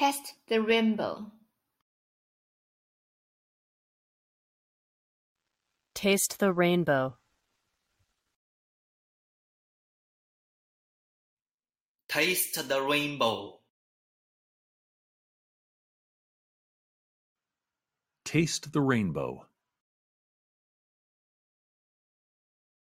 Test the rainbow. Taste the rainbow. Taste the rainbow. Taste the rainbow.